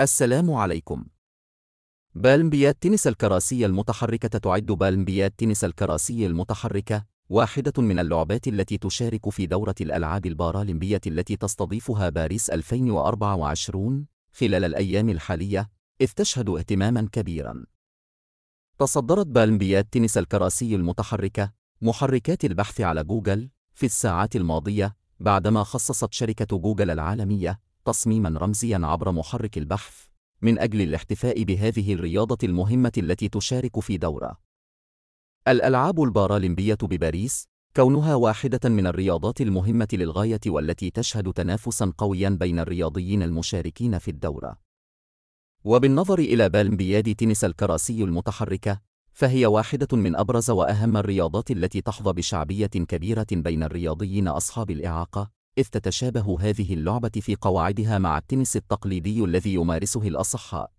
السلام عليكم. بالمبيات تنس الكراسي المتحركة تعد بالمبيات تنس الكراسي المتحركة واحدة من اللعبات التي تشارك في دورة الألعاب البارالمبية التي تستضيفها باريس 2024 خلال الأيام الحالية، إذ تشهد اهتمامًا كبيرًا. تصدرت بالمبيات تنس الكراسي المتحركة محركات البحث على جوجل في الساعات الماضية بعدما خصصت شركة جوجل العالمية تصميما رمزيا عبر محرك البحث من أجل الاحتفاء بهذه الرياضة المهمة التي تشارك في دورة. الألعاب البارالمبية بباريس كونها واحدة من الرياضات المهمة للغاية والتي تشهد تنافسا قويا بين الرياضيين المشاركين في الدورة. وبالنظر إلى بالمبياد تنس الكراسي المتحركة، فهي واحدة من أبرز وأهم الرياضات التي تحظى بشعبية كبيرة بين الرياضيين أصحاب الإعاقة، إذ تتشابه هذه اللعبة في قواعدها مع التنس التقليدي الذي يمارسه الأصحاء.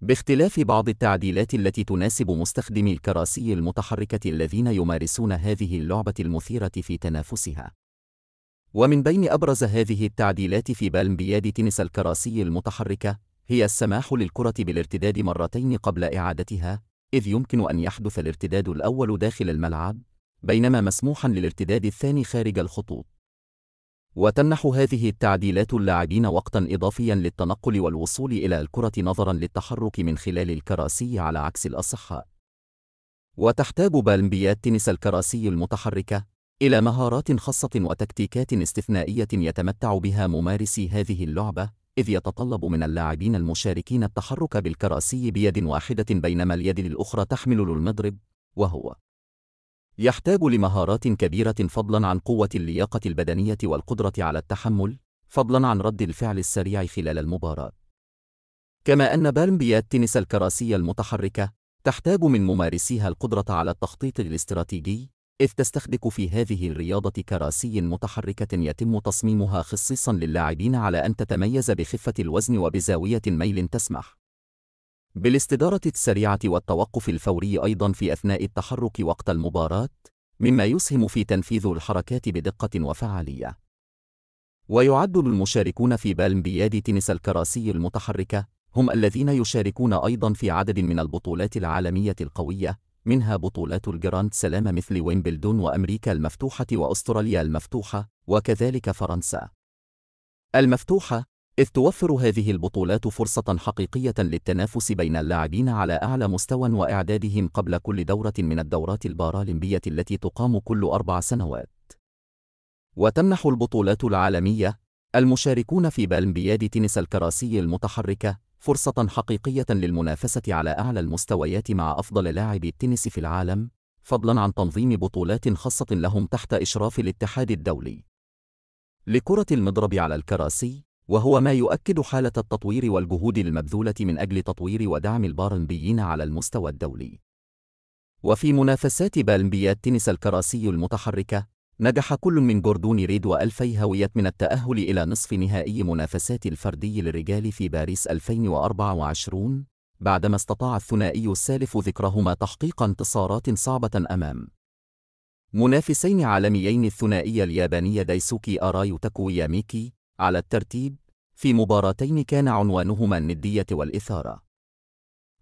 باختلاف بعض التعديلات التي تناسب مستخدمي الكراسي المتحركة الذين يمارسون هذه اللعبة المثيرة في تنافسها. ومن بين أبرز هذه التعديلات في بالمبياد تنس الكراسي المتحركة هي السماح للكرة بالارتداد مرتين قبل إعادتها، إذ يمكن أن يحدث الارتداد الأول داخل الملعب، بينما مسموحًا للارتداد الثاني خارج الخطوط. وتمنح هذه التعديلات اللاعبين وقتا إضافيا للتنقل والوصول إلى الكرة نظرا للتحرك من خلال الكراسي على عكس الأصحاء. وتحتاج بالمبيات تنس الكراسي المتحركة إلى مهارات خاصة وتكتيكات استثنائية يتمتع بها ممارسي هذه اللعبة، إذ يتطلب من اللاعبين المشاركين التحرك بالكراسي بيد واحدة بينما اليد الأخرى تحمل المضرب، وهو يحتاج لمهارات كبيرة فضلا عن قوة اللياقة البدنية والقدرة على التحمل، فضلا عن رد الفعل السريع خلال المباراة. كما أن بالمبيات تنس الكراسي المتحركة تحتاج من ممارسيها القدرة على التخطيط الاستراتيجي، إذ تستخدم في هذه الرياضة كراسي متحركة يتم تصميمها خصيصا للاعبين على أن تتميز بخفة الوزن وبزاوية ميل تسمح بالاستدارة السريعة والتوقف الفوري أيضا في أثناء التحرك وقت المباراة، مما يسهم في تنفيذ الحركات بدقة وفعالية. ويعد المشاركون في بالمبياد تنس الكراسي المتحركة هم الذين يشاركون أيضا في عدد من البطولات العالمية القوية، منها بطولات الجراند سلام مثل ويمبلدون وأمريكا المفتوحة وأستراليا المفتوحة، وكذلك فرنسا. المفتوحة إذ توفر هذه البطولات فرصة حقيقية للتنافس بين اللاعبين على أعلى مستوى وإعدادهم قبل كل دورة من الدورات البارالمبية التي تقام كل أربع سنوات. وتمنح البطولات العالمية المشاركون في بالمبياد تنس الكراسي المتحركة فرصة حقيقية للمنافسة على أعلى المستويات مع أفضل لاعبي التنس في العالم، فضلاً عن تنظيم بطولات خاصة لهم تحت إشراف الاتحاد الدولي. لكرة المضرب على الكراسي وهو ما يؤكد حالة التطوير والجهود المبذولة من أجل تطوير ودعم البارنبيين على المستوى الدولي. وفي منافسات بالنبيات تنس الكراسي المتحركة، نجح كل من جوردون ريد وألفي هويت من التأهل إلى نصف نهائي منافسات الفردي للرجال في باريس 2024 بعدما استطاع الثنائي السالف ذكرهما تحقيق انتصارات صعبة أمام منافسين عالميين الثنائي الياباني دايسوكي أرايو تاكوياميكي على الترتيب في مباراتين كان عنوانهما الندية والإثارة.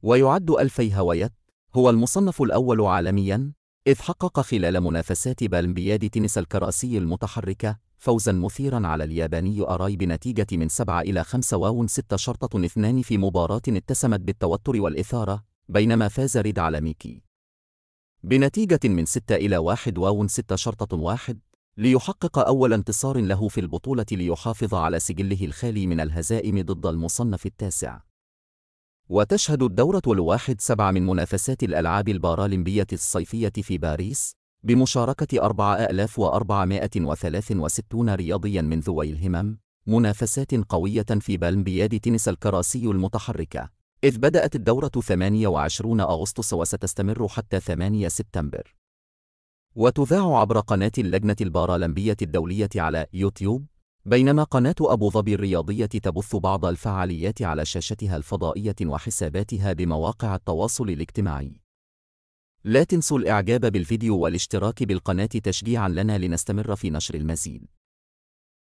ويعد ألفي هوايت هو المصنف الأول عالمياً، إذ حقق خلال منافسات بالمبياد تنس الكراسي المتحركة فوزاً مثيراً على الياباني أراي بنتيجة من 7 إلى 5 واو 6 شرطة 2 في مباراة اتسمت بالتوتر والإثارة، بينما فاز ريد على ميكي. بنتيجة من 6 إلى 1 واو 6 شرطة 1 ليحقق أول انتصار له في البطولة ليحافظ على سجله الخالي من الهزائم ضد المصنف التاسع. وتشهد الدورة الواحد سبع من منافسات الألعاب البارالمبية الصيفية في باريس بمشاركة 4463 رياضيا من ذوي الهمم منافسات قوية في بالمبياد تنس الكراسي المتحركة إذ بدأت الدورة 28 أغسطس وستستمر حتى 8 سبتمبر وتذاع عبر قناة اللجنة البارالمبية الدولية على يوتيوب بينما قناة أبو ظبي الرياضية تبث بعض الفعاليات على شاشتها الفضائية وحساباتها بمواقع التواصل الاجتماعي لا تنسوا الإعجاب بالفيديو والاشتراك بالقناة تشجيعا لنا لنستمر في نشر المزيد